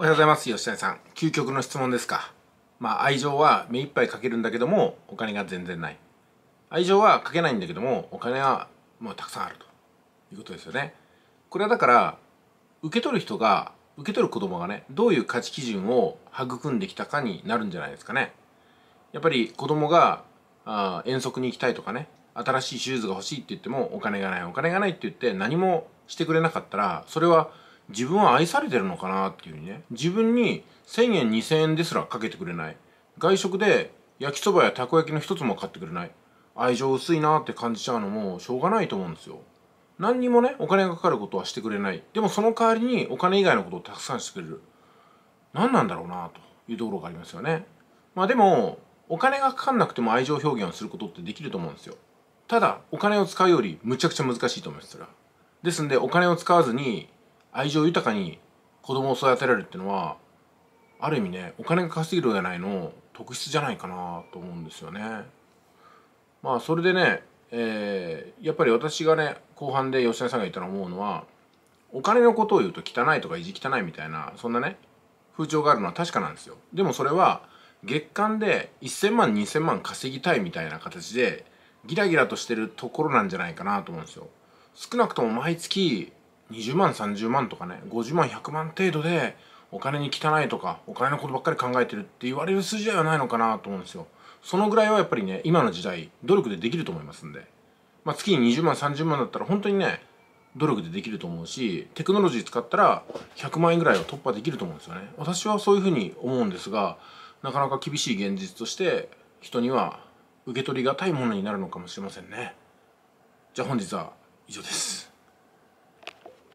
おはようございます吉谷さん究極の質問ですかまあ愛情は目いっぱいかけるんだけどもお金が全然ない愛情はかけないんだけどもお金はもうたくさんあるということですよねこれはだから受け取る人が受け取る子供がねどういう価値基準を育んできたかになるんじゃないですかねやっぱり子供があ遠足に行きたいとかね新しいシューズが欲しいって言ってもお金がないお金がないって言って何もしてくれなかったらそれは自分は愛されてるのかなっていうね自分に1000円2000円ですらかけてくれない外食で焼きそばやたこ焼きの一つも買ってくれない愛情薄いなって感じちゃうのもしょうがないと思うんですよ何にもねお金がかかることはしてくれないでもその代わりにお金以外のことをたくさんしてくれる何なんだろうなというところがありますよねまあでもお金がかかんなくても愛情表現をすることってできると思うんですよただお金を使うよりむちゃくちゃ難しいと思いますそれはですんでお金を使わずに愛情豊かに子供を育てられるっていうのはある意味ねお金が稼げるないの特質じゃないかなと思うんですよね。まあそれでね、えー、やっぱり私がね後半で吉田さんが言ったの思うのはお金のことを言うと汚いとか意地汚いみたいなそんなね風潮があるのは確かなんですよ。でもそれは月間で1,000万2,000万稼ぎたいみたいな形でギラギラとしてるところなんじゃないかなと思うんですよ。少なくとも毎月20万30万とかね50万100万程度でお金に汚いとかお金のことばっかり考えてるって言われる筋合いはないのかなと思うんですよそのぐらいはやっぱりね今の時代努力でできると思いますんで、まあ、月に20万30万だったら本当にね努力でできると思うしテクノロジー使ったら100万円ぐらいは突破できると思うんですよね私はそういうふうに思うんですがなかなか厳しい現実として人には受け取りがたいものになるのかもしれませんねじゃあ本日は以上です